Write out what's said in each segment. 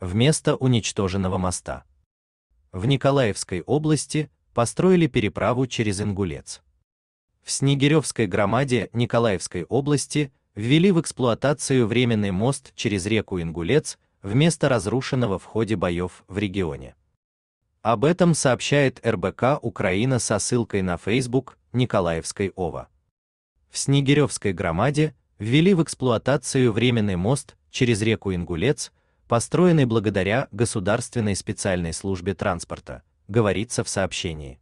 вместо уничтоженного моста. В Николаевской области построили переправу через Ингулец. В Снегиревской громаде Николаевской области ввели в эксплуатацию временный мост через реку Ингулец вместо разрушенного в ходе боев в регионе. Об этом сообщает РБК Украина со ссылкой на Facebook Николаевской ОВА. В Снегиревской громаде ввели в эксплуатацию временный мост через реку Ингулец построенный благодаря Государственной специальной службе транспорта, говорится в сообщении.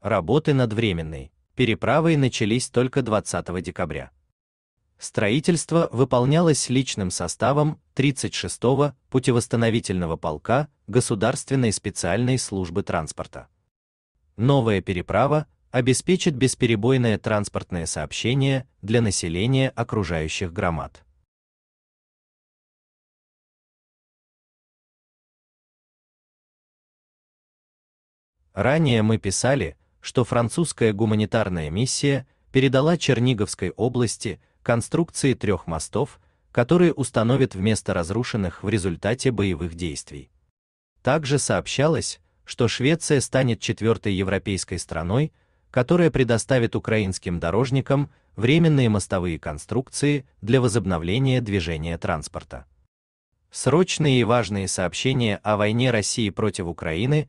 Работы над временной переправой начались только 20 декабря. Строительство выполнялось личным составом 36-го путевосстановительного полка Государственной специальной службы транспорта. Новая переправа обеспечит бесперебойное транспортное сообщение для населения окружающих громад. Ранее мы писали, что французская гуманитарная миссия передала Черниговской области конструкции трех мостов, которые установят вместо разрушенных в результате боевых действий. Также сообщалось, что Швеция станет четвертой европейской страной, которая предоставит украинским дорожникам временные мостовые конструкции для возобновления движения транспорта. Срочные и важные сообщения о войне России против Украины